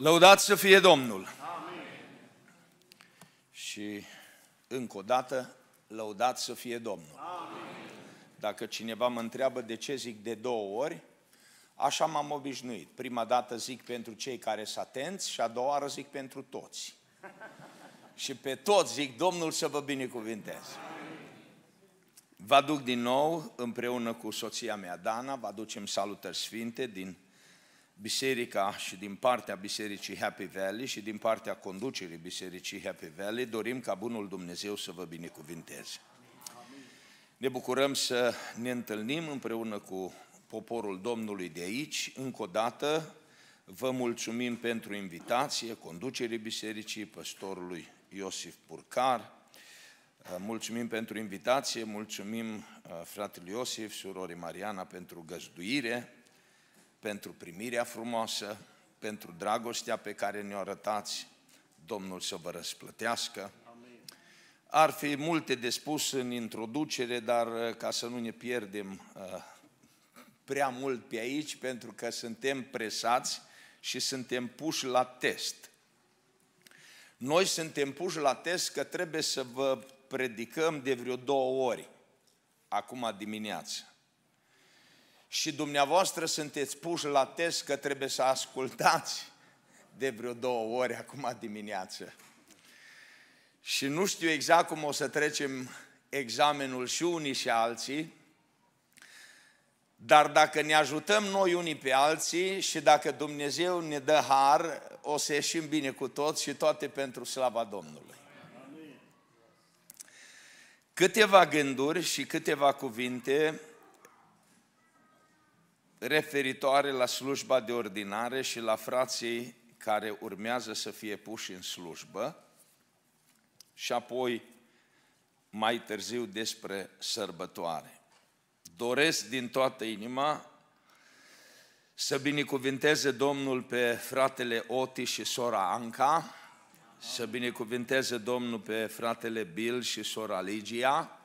Lăudați să fie Domnul! Amin. Și încă o dată, lăudați să fie Domnul! Amin. Dacă cineva mă întreabă de ce zic de două ori, așa m-am obișnuit. Prima dată zic pentru cei care sunt atenți și a doua oară zic pentru toți. și pe toți zic, Domnul să vă binecuvinteze! Vă duc din nou împreună cu soția mea, Dana, vă aducem salutări sfinte din biserica și din partea Bisericii Happy Valley și din partea conducerii Bisericii Happy Valley, dorim ca Bunul Dumnezeu să vă binecuvinteze. Ne bucurăm să ne întâlnim împreună cu poporul Domnului de aici. Încă o dată vă mulțumim pentru invitație, conducerii bisericii, păstorului Iosif Purcar. Mulțumim pentru invitație, mulțumim uh, fratele Iosif, surorii Mariana pentru găzduire, pentru primirea frumoasă, pentru dragostea pe care ne-o arătați, Domnul să vă răsplătească. Ar fi multe de spus în introducere, dar uh, ca să nu ne pierdem uh, prea mult pe aici, pentru că suntem presați și suntem puși la test. Noi suntem puși la test că trebuie să vă predicăm de vreo două ori, acum dimineață și dumneavoastră sunteți puși la test că trebuie să ascultați de vreo două ori acum dimineață. Și nu știu exact cum o să trecem examenul și unii și alții, dar dacă ne ajutăm noi unii pe alții și dacă Dumnezeu ne dă har, o să ieșim bine cu toți și toate pentru slava Domnului. Câteva gânduri și câteva cuvinte referitoare la slujba de ordinare și la frații care urmează să fie puși în slujbă și apoi mai târziu despre sărbătoare. Doresc din toată inima să binecuvinteze Domnul pe fratele Oti și sora Anca, să binecuvinteze Domnul pe fratele Bill și sora Ligia,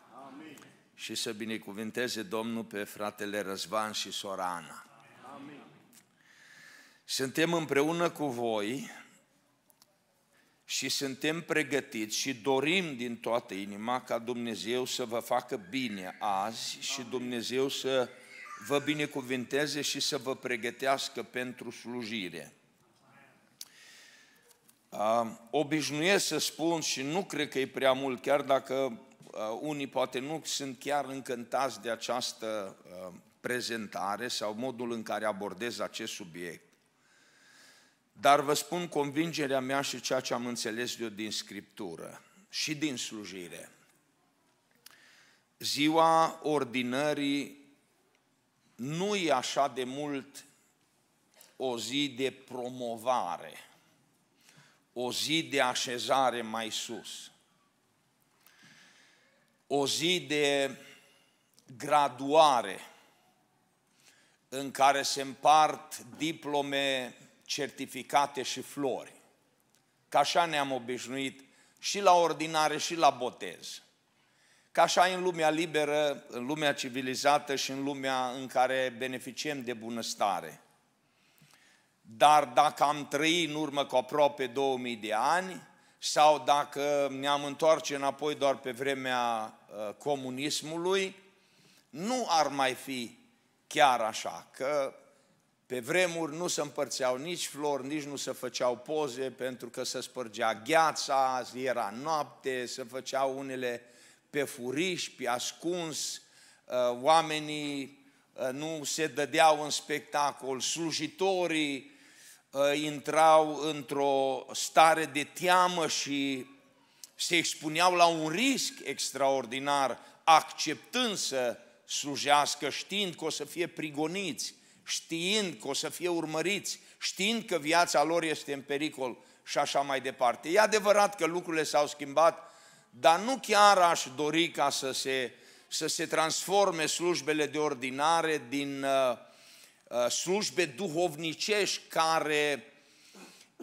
și să binecuvânteze Domnul pe fratele Răzvan și sora Ana. Amin. Suntem împreună cu voi și suntem pregătiți și dorim din toată inima ca Dumnezeu să vă facă bine azi și Dumnezeu să vă binecuvinteze și să vă pregătească pentru slujire. Obișnuiesc să spun și nu cred că e prea mult, chiar dacă Uh, unii poate nu sunt chiar încântați de această uh, prezentare sau modul în care abordez acest subiect. Dar vă spun convingerea mea și ceea ce am înțeles eu din Scriptură și din slujire. Ziua ordinării nu e așa de mult o zi de promovare, o zi de așezare mai sus o zi de graduare în care se împart diplome, certificate și flori. Ca așa ne-am obișnuit și la ordinare și la botez. Ca așa în lumea liberă, în lumea civilizată și în lumea în care beneficiem de bunăstare. Dar dacă am trăit în urmă cu aproape 2000 de ani, sau dacă ne-am întoarce înapoi doar pe vremea uh, comunismului, nu ar mai fi chiar așa, că pe vremuri nu se împărțeau nici flori, nici nu se făceau poze, pentru că se spărgea gheața, era noapte, se făceau unele pe furiș, pe ascuns, uh, oamenii uh, nu se dădeau în spectacol, slujitorii Uh, intrau într-o stare de teamă și se expuneau la un risc extraordinar, acceptând să slujească, știind că o să fie prigoniți, știind că o să fie urmăriți, știind că viața lor este în pericol și așa mai departe. E adevărat că lucrurile s-au schimbat, dar nu chiar aș dori ca să se, să se transforme slujbele de ordinare din uh, Uh, slujbe duhovnicești care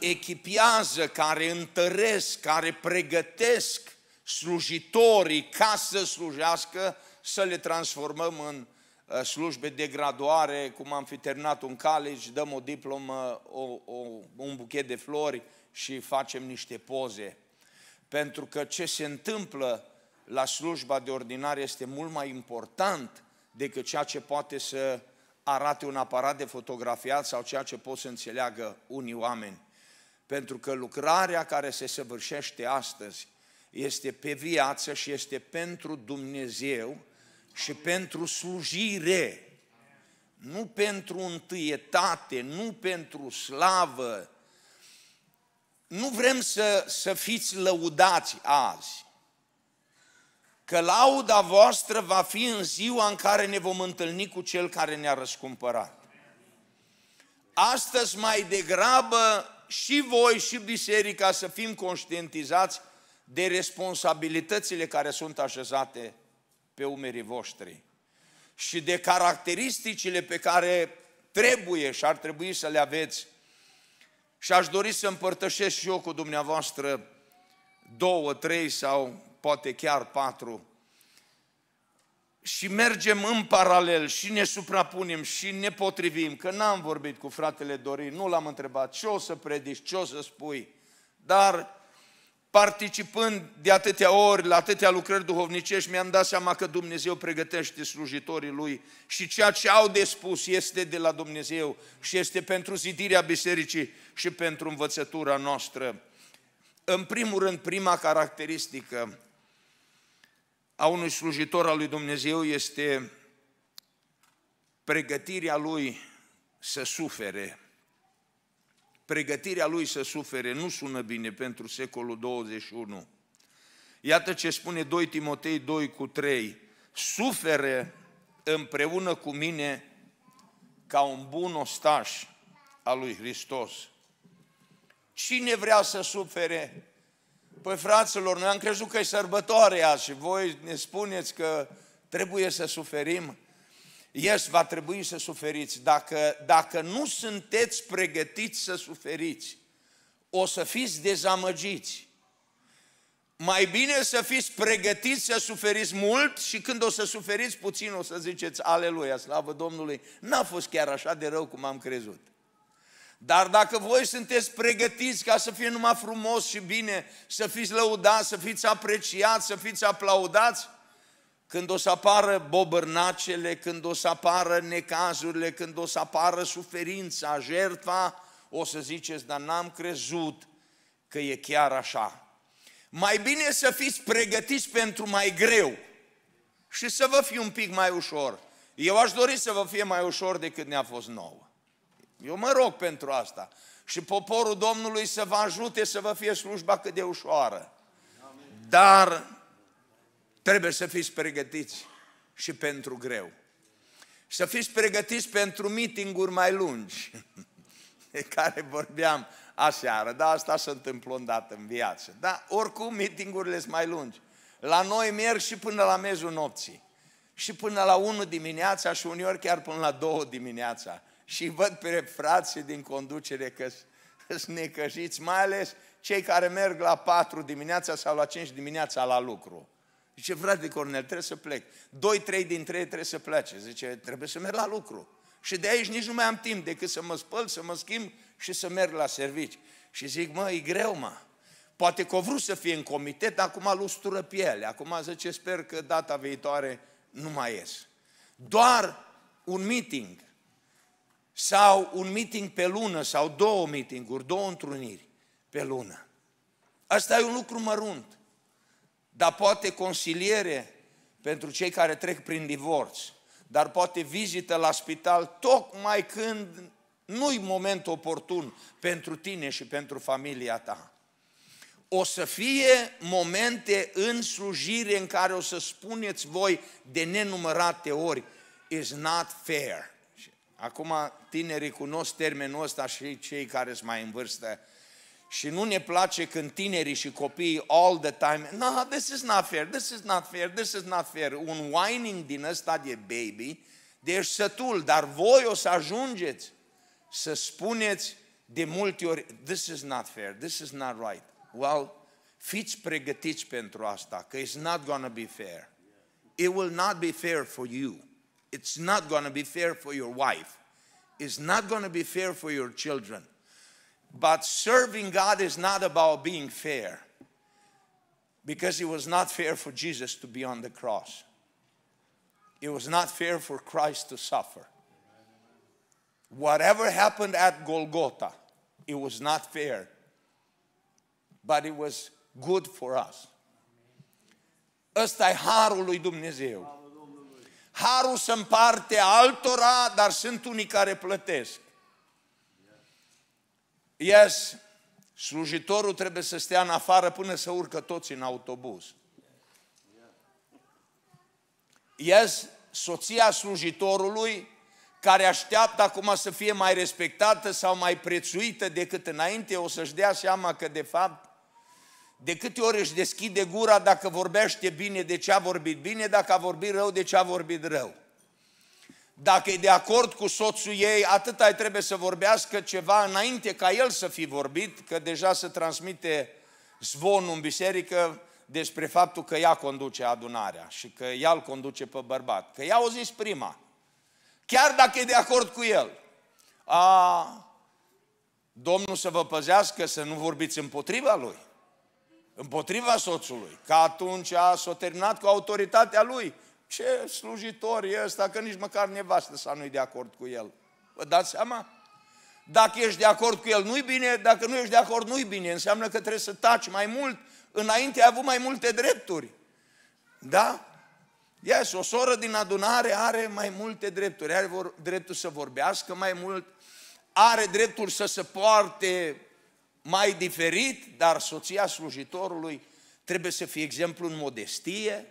echipiază, care întăresc, care pregătesc slujitorii ca să slujească, să le transformăm în uh, slujbe de graduare, cum am fi terminat un college, dăm o diplomă, o, o, un buchet de flori și facem niște poze. Pentru că ce se întâmplă la slujba de ordinare este mult mai important decât ceea ce poate să arate un aparat de fotografiat sau ceea ce pot să înțeleagă unii oameni. Pentru că lucrarea care se săvârșește astăzi este pe viață și este pentru Dumnezeu și pentru slujire. Nu pentru întâietate, nu pentru slavă. Nu vrem să, să fiți lăudați azi că lauda voastră va fi în ziua în care ne vom întâlni cu Cel care ne-a răscumpărat. Astăzi mai degrabă și voi și biserica să fim conștientizați de responsabilitățile care sunt așezate pe umerii voștri și de caracteristicile pe care trebuie și ar trebui să le aveți. Și aș dori să împărtășesc și eu cu dumneavoastră două, trei sau poate chiar patru. Și mergem în paralel și ne suprapunem și ne potrivim, că n-am vorbit cu fratele Dorin, nu l-am întrebat ce o să predici, ce o să spui, dar participând de atâtea ori la atâtea lucrări duhovnicești, mi-am dat seama că Dumnezeu pregătește slujitorii Lui și ceea ce au de spus este de la Dumnezeu și este pentru zidirea bisericii și pentru învățătura noastră. În primul rând, prima caracteristică a unui slujitor al lui Dumnezeu este pregătirea lui să sufere. Pregătirea lui să sufere nu sună bine pentru secolul 21. Iată ce spune 2 Timotei 2 cu 3. sufere împreună cu mine ca un bun ostaș al lui Hristos. Cine vrea să sufere, Păi fraților, noi am crezut că e sărbătoarea și voi ne spuneți că trebuie să suferim. Yes, va trebui să suferiți. Dacă, dacă nu sunteți pregătiți să suferiți, o să fiți dezamăgiți. Mai bine să fiți pregătiți să suferiți mult și când o să suferiți puțin o să ziceți aleluia, slavă Domnului, n-a fost chiar așa de rău cum am crezut. Dar dacă voi sunteți pregătiți ca să fie numai frumos și bine, să fiți lăudați, să fiți apreciați, să fiți aplaudați, când o să apară bobărnacele, când o să apară necazurile, când o să apară suferința, jertfa, o să ziceți, dar n-am crezut că e chiar așa. Mai bine să fiți pregătiți pentru mai greu și să vă fie un pic mai ușor. Eu aș dori să vă fie mai ușor decât ne-a fost nouă. Eu mă rog pentru asta. Și poporul Domnului să vă ajute să vă fie slujba cât de ușoară. Dar trebuie să fiți pregătiți și pentru greu. Să fiți pregătiți pentru mitinguri mai lungi, de care vorbeam aseară, dar asta se întâmplă dată în viață. Dar oricum mitingurile sunt mai lungi. La noi merg și până la mezul nopții. Și până la 1 dimineața și uneori chiar până la 2 dimineața și văd pe frații din conducere că sunt necăjiți, mai ales cei care merg la 4 dimineața sau la 5 dimineața la lucru. Zice, frate Cornel, trebuie să plec. Doi, trei dintre ei trebuie să plece. Zice, trebuie să merg la lucru. Și de aici nici nu mai am timp decât să mă spăl, să mă schimb și să merg la servici. Și zic, mă, e greu, mă. Poate că o vrut să fie în comitet, dar acum lustură piele. Acum zice, sper că data viitoare nu mai ies. Doar un meeting sau un meeting pe lună sau două meetinguri, două întruniri pe lună. Asta e un lucru mărunt. Dar poate consiliere pentru cei care trec prin divorț, dar poate vizită la spital tocmai când nu-i moment oportun pentru tine și pentru familia ta. O să fie momente în slujire în care o să spuneți voi de nenumărate ori, is not fair. Acum tinerii cunosc termenul ăsta și cei care sunt mai în vârstă. Și nu ne place când tinerii și copiii all the time, no, this is not fair, this is not fair, this is not fair. Un whining din ăsta de baby, de ești sătul, dar voi o să ajungeți să spuneți de multe ori, this is not fair, this is not right. Well, fiți pregătiți pentru asta, că it's not gonna be fair. It will not be fair for you. It's not going to be fair for your wife. It's not going to be fair for your children. But serving God is not about being fair because it was not fair for Jesus to be on the cross. It was not fair for Christ to suffer. Whatever happened at Golgotha, it was not fair, but it was good for us. Ăsta e harul lui Dumnezeu. Harul se împarte altora, dar sunt unii care plătesc. Yes, slujitorul trebuie să stea în afară până să urcă toți în autobuz. Yes, soția slujitorului care așteaptă acum să fie mai respectată sau mai prețuită decât înainte, o să-și dea seama că de fapt de câte ori își deschide gura dacă vorbește bine de ce a vorbit bine, dacă a vorbit rău de ce a vorbit rău. Dacă e de acord cu soțul ei, atât ai trebuie să vorbească ceva înainte ca el să fi vorbit, că deja se transmite zvonul în biserică despre faptul că ea conduce adunarea și că ea îl conduce pe bărbat. Că ea o zis prima, chiar dacă e de acord cu el. A, Domnul să vă păzească să nu vorbiți împotriva lui împotriva soțului, că atunci a s-a terminat cu autoritatea lui. Ce slujitor e ăsta, că nici măcar nevastă să nu-i de acord cu el. Vă dați seama? Dacă ești de acord cu el, nu-i bine, dacă nu ești de acord, nu-i bine. Înseamnă că trebuie să taci mai mult. Înainte ai avut mai multe drepturi. Da? Yes, o soră din adunare are mai multe drepturi. Are vor, dreptul să vorbească mai mult, are dreptul să se poarte mai diferit, dar soția slujitorului trebuie să fie exemplu în modestie,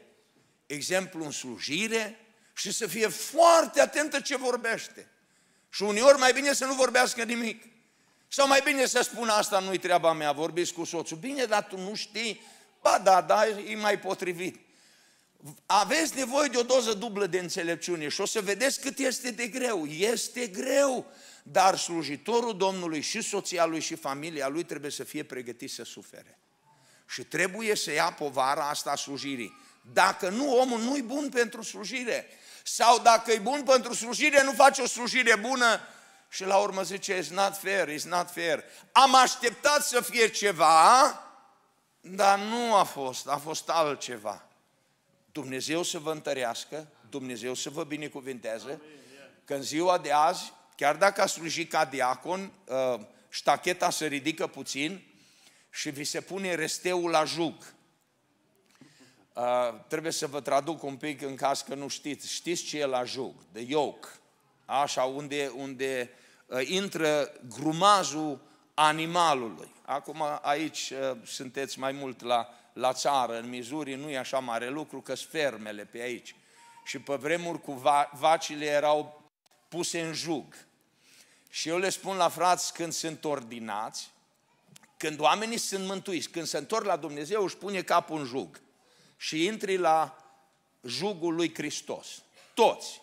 exemplu în slujire și să fie foarte atentă ce vorbește. Și uneori mai bine să nu vorbească nimic. Sau mai bine să spună asta nu-i treaba mea, vorbiți cu soțul. Bine, dar tu nu știi, ba da, da, e mai potrivit. Aveți nevoie de o doză dublă de înțelepciune și o să vedeți cât este de greu. Este greu dar slujitorul Domnului și soția lui și familia lui trebuie să fie pregătit să sufere. Și trebuie să ia povara asta a slujirii. Dacă nu, omul nu-i bun pentru slujire. Sau dacă e bun pentru slujire, nu face o slujire bună și la urmă zice, it's not fair, it's not fair. Am așteptat să fie ceva, dar nu a fost, a fost altceva. Dumnezeu să vă întărească, Dumnezeu să vă binecuvinteze, că în ziua de azi Chiar dacă a slujit ca diacon, uh, ștacheta se ridică puțin și vi se pune resteul la juc. Uh, trebuie să vă traduc un pic în caz că nu știți. Știți ce e la juc? De yoke. Așa, unde, unde uh, intră grumazul animalului. Acum aici sunteți mai mult la, la țară, în Mizuri nu e așa mare lucru, că fermele pe aici. Și pe vremuri cu va, vacile erau puse în jug. Și eu le spun la frați când sunt ordinați, când oamenii sunt mântuiți, când se întorc la Dumnezeu, își pune capul în jug și intri la jugul lui Hristos. Toți,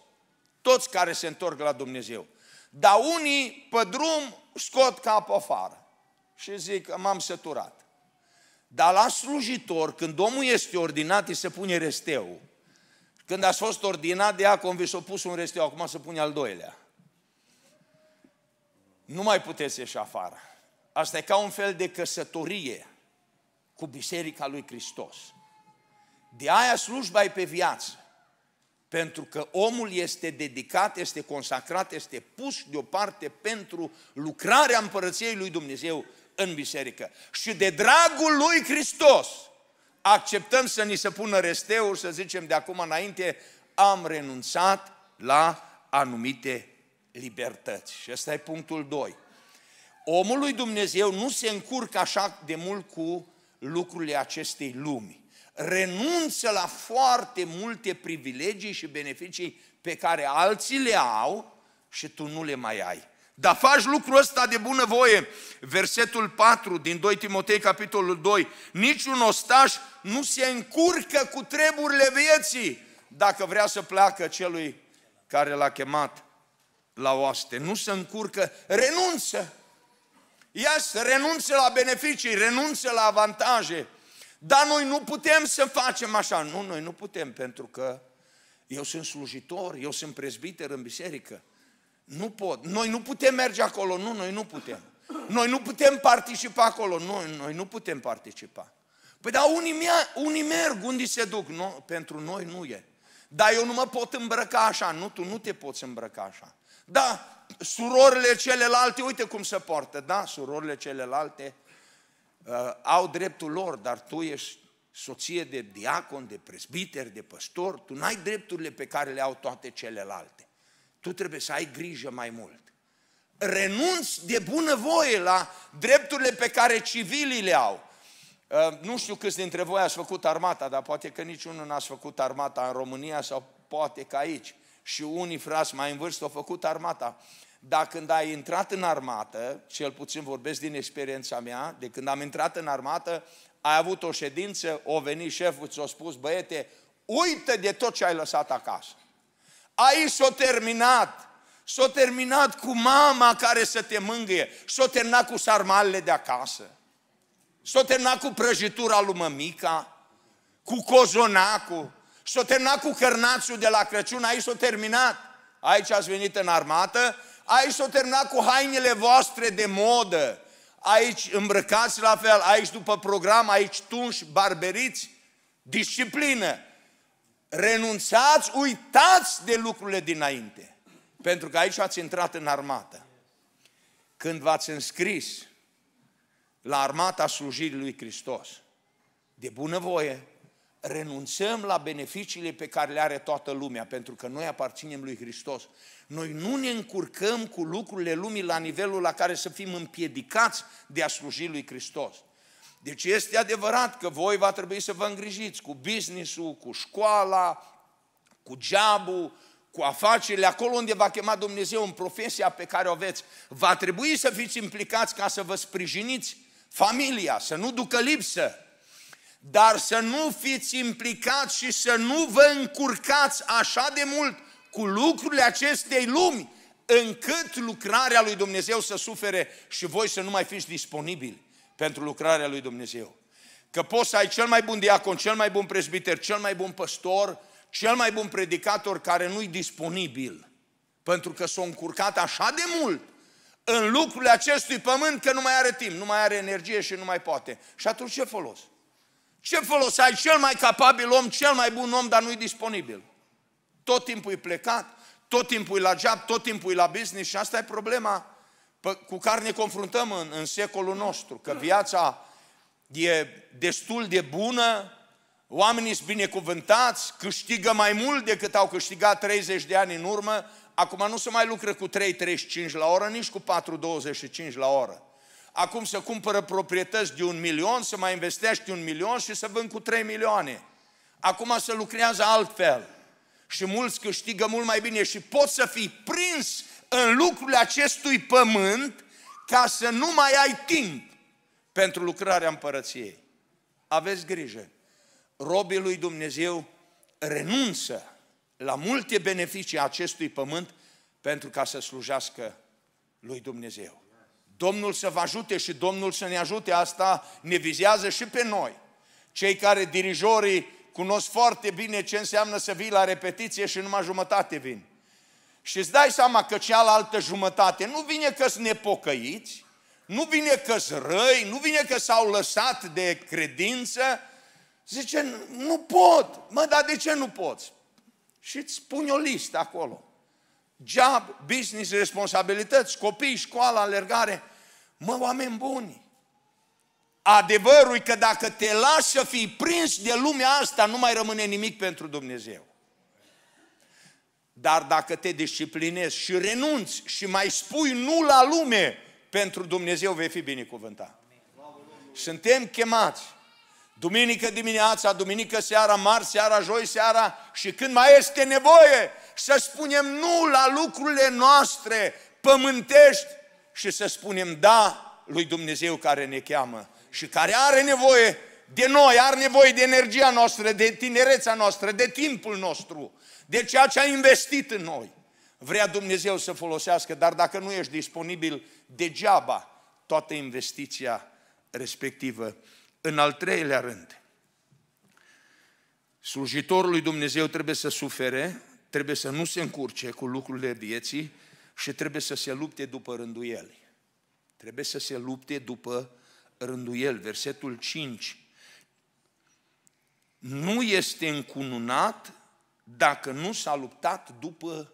toți care se întorc la Dumnezeu. Dar unii pe drum scot capul afară și zic, m-am săturat. Dar la slujitor, când omul este ordinat, îi se pune resteu. Când a fost ordinat, de acum vi s-a pus un resteu, acum se pune al doilea. Nu mai puteți ieși afară. Asta e ca un fel de căsătorie cu Biserica lui Hristos. De aia slujba e pe viață. Pentru că omul este dedicat, este consacrat, este pus deoparte pentru lucrarea împărăției lui Dumnezeu în biserică. Și de dragul lui Hristos acceptăm să ni se pună resteul, să zicem de acum înainte, am renunțat la anumite libertăți. Și ăsta e punctul 2. Omul lui Dumnezeu nu se încurcă așa de mult cu lucrurile acestei lumi. Renunță la foarte multe privilegii și beneficii pe care alții le au și tu nu le mai ai. Dar faci lucrul ăsta de bunăvoie. Versetul 4 din 2 Timotei, capitolul 2. Niciun ostaș nu se încurcă cu treburile vieții dacă vrea să pleacă celui care l-a chemat la oaste, nu se încurcă, renunță. Ia să renunțe la beneficii, renunțe la avantaje. Dar noi nu putem să facem așa. Nu, noi nu putem, pentru că eu sunt slujitor, eu sunt prezbiter în biserică. Nu pot. Noi nu putem merge acolo. Nu, noi nu putem. Noi nu putem participa acolo. Nu, noi nu putem participa. Păi dar unii, mea, unii merg, unde se duc. Nu, pentru noi nu e. Dar eu nu mă pot îmbrăca așa. Nu, tu nu te poți îmbrăca așa. Da, surorile celelalte, uite cum se poartă, da, surorile celelalte uh, au dreptul lor, dar tu ești soție de diacon, de presbiter, de păstor, tu n-ai drepturile pe care le au toate celelalte. Tu trebuie să ai grijă mai mult. Renunți de bunăvoie la drepturile pe care civilii le au. Uh, nu știu câți dintre voi ați făcut armata, dar poate că niciunul n-ați făcut armata în România sau poate că aici și unii frați mai în vârstă au făcut armata. Dar când ai intrat în armată, cel puțin vorbesc din experiența mea, de când am intrat în armată, ai avut o ședință, o venit șeful, ți-a spus, băiete, uită de tot ce ai lăsat acasă. Aici s-a terminat. S-a terminat cu mama care să te mângâie. S-a terminat cu sarmalele de acasă. S-a terminat cu prăjitura lui mămica, cu cozonacul, și s a terminat cu cărnațiul de la Crăciun, aici s a terminat. Aici ați venit în armată, aici s a terminat cu hainele voastre de modă. Aici îmbrăcați la fel, aici după program, aici tunși, barberiți, disciplină. Renunțați, uitați de lucrurile dinainte. Pentru că aici ați intrat în armată. Când v-ați înscris la armata slujirii lui Hristos, de bunăvoie, renunțăm la beneficiile pe care le are toată lumea, pentru că noi aparținem lui Hristos. Noi nu ne încurcăm cu lucrurile lumii la nivelul la care să fim împiedicați de a sluji lui Hristos. Deci este adevărat că voi va trebui să vă îngrijiți cu business cu școala, cu geabul, cu afacerile, acolo unde va chema Dumnezeu în profesia pe care o aveți. Va trebui să fiți implicați ca să vă sprijiniți familia, să nu ducă lipsă dar să nu fiți implicați și să nu vă încurcați așa de mult cu lucrurile acestei lumi, încât lucrarea lui Dumnezeu să sufere și voi să nu mai fiți disponibili pentru lucrarea lui Dumnezeu. Că poți să ai cel mai bun diacon, cel mai bun prezbiter, cel mai bun păstor, cel mai bun predicator care nu-i disponibil, pentru că s-a încurcat așa de mult în lucrurile acestui pământ că nu mai are timp, nu mai are energie și nu mai poate. Și atunci ce folos? Ce folos ai? Cel mai capabil om, cel mai bun om, dar nu-i disponibil. Tot timpul e plecat, tot timpul e la job, tot timpul e la business și asta e problema cu care ne confruntăm în, în secolul nostru, că viața e destul de bună, oamenii sunt binecuvântați, câștigă mai mult decât au câștigat 30 de ani în urmă, acum nu se mai lucră cu 3,35 la oră, nici cu 4,25 la oră acum să cumpără proprietăți de un milion, să mai investești un milion și să vând cu trei milioane. Acum se lucrează altfel. Și mulți câștigă mult mai bine și poți să fii prins în lucrurile acestui pământ ca să nu mai ai timp pentru lucrarea împărăției. Aveți grijă. Robii lui Dumnezeu renunță la multe beneficii acestui pământ pentru ca să slujească lui Dumnezeu. Domnul să vă ajute și Domnul să ne ajute, asta ne vizează și pe noi. Cei care dirijorii cunosc foarte bine ce înseamnă să vii la repetiție și numai jumătate vin. Și îți dai seama că cealaltă jumătate nu vine că sunt nepocăiți, nu vine că sunt răi, nu vine că s-au lăsat de credință, zice, nu pot. Mă, dar de ce nu poți? Și îți pun o listă acolo job, business, responsabilități, copii, școală, alergare. Mă, oameni buni, adevărul e că dacă te lași să fii prins de lumea asta, nu mai rămâne nimic pentru Dumnezeu. Dar dacă te disciplinezi și renunți și mai spui nu la lume, pentru Dumnezeu vei fi binecuvântat. Suntem chemați duminică dimineața, duminică seara, marți seara, joi seara și când mai este nevoie, să spunem nu la lucrurile noastre pământești și să spunem da lui Dumnezeu care ne cheamă și care are nevoie de noi, are nevoie de energia noastră, de tinerețea noastră, de timpul nostru, de ceea ce a investit în noi. Vrea Dumnezeu să folosească, dar dacă nu ești disponibil, degeaba toată investiția respectivă. În al treilea rând, slujitorul lui Dumnezeu trebuie să sufere trebuie să nu se încurce cu lucrurile vieții și trebuie să se lupte după rânduieli. Trebuie să se lupte după rânduieli. Versetul 5. Nu este încununat dacă nu s-a luptat după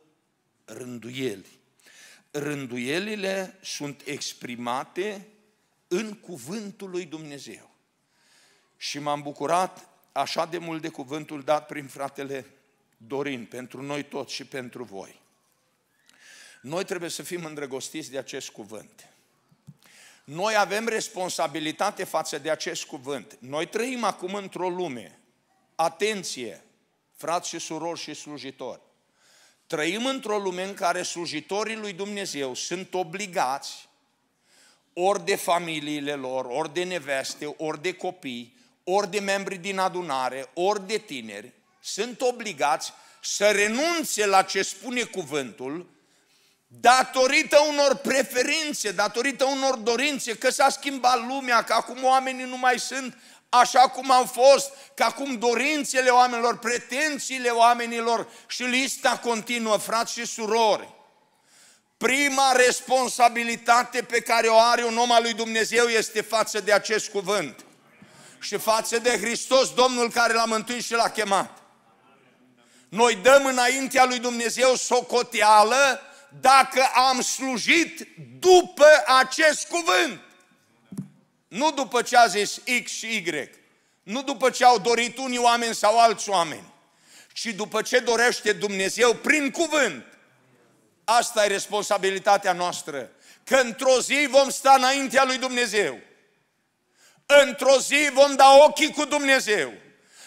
rânduieli. Rânduielile sunt exprimate în cuvântul lui Dumnezeu. Și m-am bucurat așa de mult de cuvântul dat prin fratele dorim pentru noi toți și pentru voi. Noi trebuie să fim îndrăgostiți de acest cuvânt. Noi avem responsabilitate față de acest cuvânt. Noi trăim acum într-o lume. Atenție, frați și surori și slujitori. Trăim într-o lume în care slujitorii lui Dumnezeu sunt obligați ori de familiile lor, ori de neveste, ori de copii, ori de membri din adunare, ori de tineri, sunt obligați să renunțe la ce spune cuvântul datorită unor preferințe, datorită unor dorințe, că s-a schimbat lumea, că acum oamenii nu mai sunt așa cum au fost, că acum dorințele oamenilor, pretențiile oamenilor și lista continuă, frați și surori. Prima responsabilitate pe care o are un om al lui Dumnezeu este față de acest cuvânt și față de Hristos, Domnul care l-a mântuit și l-a chemat. Noi dăm înaintea lui Dumnezeu socoteală dacă am slujit după acest cuvânt. Nu după ce a zis X și Y. Nu după ce au dorit unii oameni sau alți oameni. Ci după ce dorește Dumnezeu prin cuvânt. Asta e responsabilitatea noastră. Că într-o zi vom sta înaintea lui Dumnezeu. Într-o zi vom da ochii cu Dumnezeu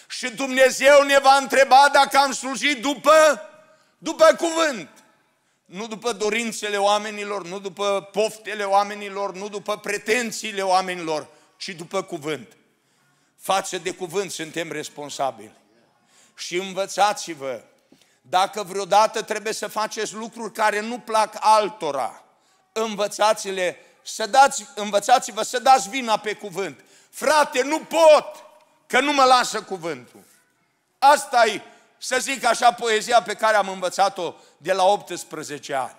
și Dumnezeu ne va întreba dacă am slujit după, după cuvânt. Nu după dorințele oamenilor, nu după poftele oamenilor, nu după pretențiile oamenilor, ci după cuvânt. Față de cuvânt suntem responsabili. Și învățați-vă, dacă vreodată trebuie să faceți lucruri care nu plac altora, învățați-le, să dați, învățați-vă să dați vina pe cuvânt. Frate, nu pot! că nu mă lasă cuvântul. asta e, să zic așa, poezia pe care am învățat-o de la 18 ani.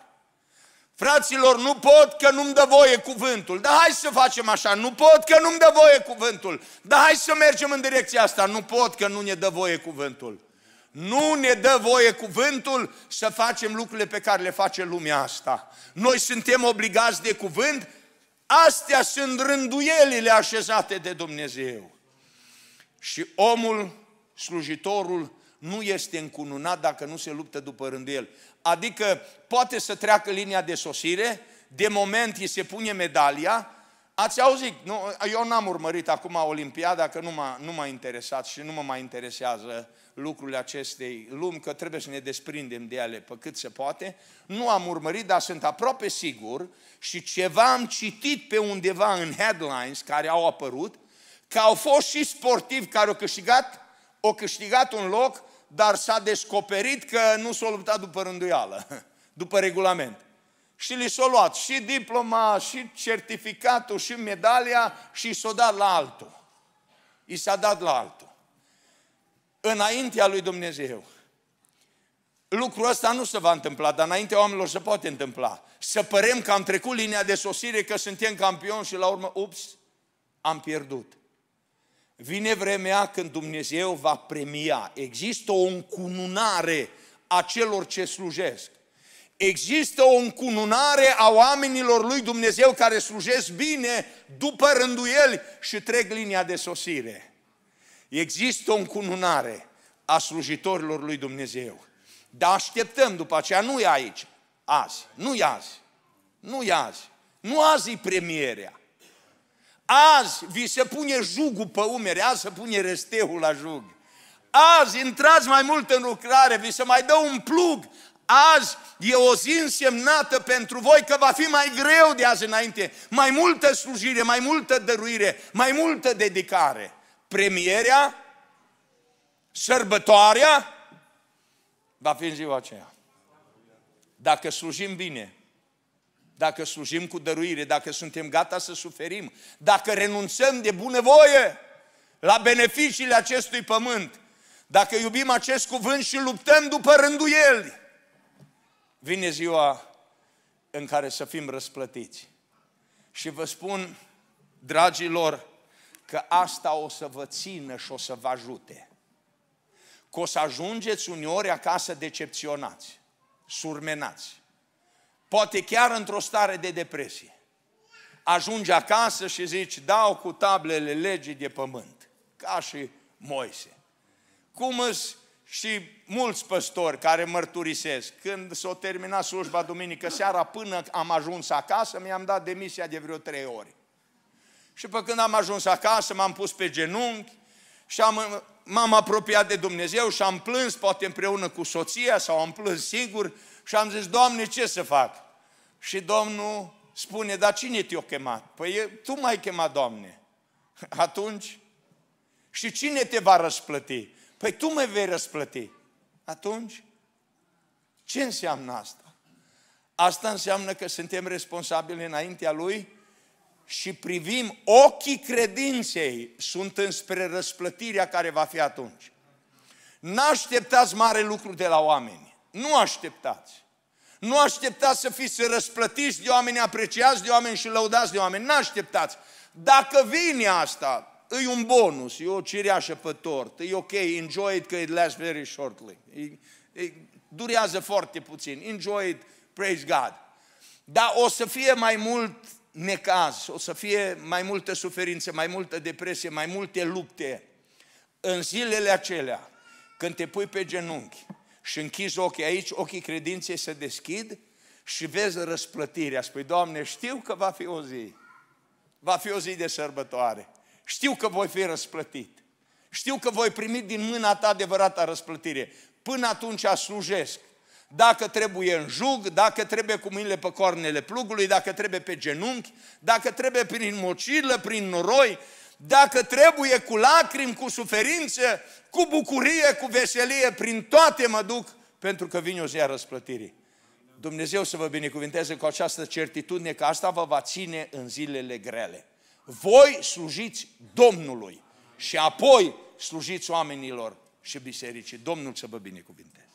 Fraților, nu pot că nu-mi dă voie cuvântul. Dar hai să facem așa, nu pot că nu-mi dă voie cuvântul. Dar hai să mergem în direcția asta, nu pot că nu ne dă voie cuvântul. Nu ne dă voie cuvântul să facem lucrurile pe care le face lumea asta. Noi suntem obligați de cuvânt, astea sunt rânduielile așezate de Dumnezeu. Și omul, slujitorul, nu este încununat dacă nu se luptă după rândul el. Adică poate să treacă linia de sosire, de moment îi se pune medalia, Ați auzit, nu, eu n-am urmărit acum Olimpiada, că nu m-a, nu m-a interesat și nu mă mai interesează lucrurile acestei lumi, că trebuie să ne desprindem de ele pe cât se poate. Nu am urmărit, dar sunt aproape sigur și ceva am citit pe undeva în headlines care au apărut, Că au fost și sportivi care au câștigat, au câștigat un loc, dar s-a descoperit că nu s-au luptat după rânduială, după regulament. Și li s au luat și diploma, și certificatul, și medalia și s au dat la altul. I s-a dat la altul. Înaintea lui Dumnezeu. Lucrul ăsta nu se va întâmpla, dar înaintea oamenilor se poate întâmpla. Să părem că am trecut linia de sosire, că suntem campioni și la urmă, ups, am pierdut. Vine vremea când Dumnezeu va premia. Există o încununare a celor ce slujesc. Există o încununare a oamenilor lui Dumnezeu care slujesc bine după rânduieli și trec linia de sosire. Există o încununare a slujitorilor lui Dumnezeu. Dar așteptăm după aceea, nu e aici, azi, nu e azi, nu e azi, nu azi e premierea. Azi vi se pune jugul pe umeri, azi se pune restehul la jug. Azi intrați mai mult în lucrare, vi se mai dă un plug. Azi e o zi însemnată pentru voi că va fi mai greu de azi înainte. Mai multă slujire, mai multă dăruire, mai multă dedicare. Premierea, sărbătoarea, va fi în ziua aceea. Dacă slujim bine, dacă slujim cu dăruire, dacă suntem gata să suferim, dacă renunțăm de bunăvoie la beneficiile acestui pământ, dacă iubim acest cuvânt și luptăm după el, vine ziua în care să fim răsplătiți. Și vă spun, dragilor, că asta o să vă țină și o să vă ajute. Că o să ajungeți uneori acasă decepționați, surmenați, poate chiar într-o stare de depresie. Ajunge acasă și zici, dau cu tablele legii de pământ, ca și Moise. Cum îți și mulți păstori care mărturisesc, când s a terminat slujba duminică seara, până am ajuns acasă, mi-am dat demisia de vreo trei ori. Și pe când am ajuns acasă, m-am pus pe genunchi și am, m-am apropiat de Dumnezeu și am plâns, poate împreună cu soția sau am plâns singur, și am zis, Doamne, ce să fac? Și Domnul spune, dar cine te-a chemat? Păi tu m-ai chemat, Doamne. Atunci? Și cine te va răsplăti? Păi tu mă vei răsplăti. Atunci? Ce înseamnă asta? Asta înseamnă că suntem responsabili înaintea Lui și privim ochii credinței sunt înspre răsplătirea care va fi atunci. N-așteptați mare lucru de la oameni. Nu așteptați. Nu așteptați să fiți răsplătiți de oameni, apreciați de oameni și lăudați de oameni. Nu așteptați. Dacă vine asta, e un bonus, e o cireașă pe tort, e ok, enjoy it, că it lasts very shortly. E, e, durează foarte puțin. Enjoy it, praise God. Dar o să fie mai mult necaz, o să fie mai multă suferință, mai multă depresie, mai multe lupte în zilele acelea, când te pui pe genunchi și închizi ochii aici, ochii credinței se deschid și vezi răsplătirea. Spui, Doamne, știu că va fi o zi. Va fi o zi de sărbătoare. Știu că voi fi răsplătit. Știu că voi primi din mâna ta adevărata răsplătire. Până atunci slujesc. Dacă trebuie în jug, dacă trebuie cu mâinile pe cornele plugului, dacă trebuie pe genunchi, dacă trebuie prin mocilă, prin noroi, dacă trebuie cu lacrimi, cu suferințe, cu bucurie, cu veselie, prin toate mă duc, pentru că vine o zi a răsplătirii. Dumnezeu să vă binecuvinteze cu această certitudine că asta vă va ține în zilele grele. Voi slujiți Domnului și apoi slujiți oamenilor și bisericii. Domnul să vă binecuvinteze.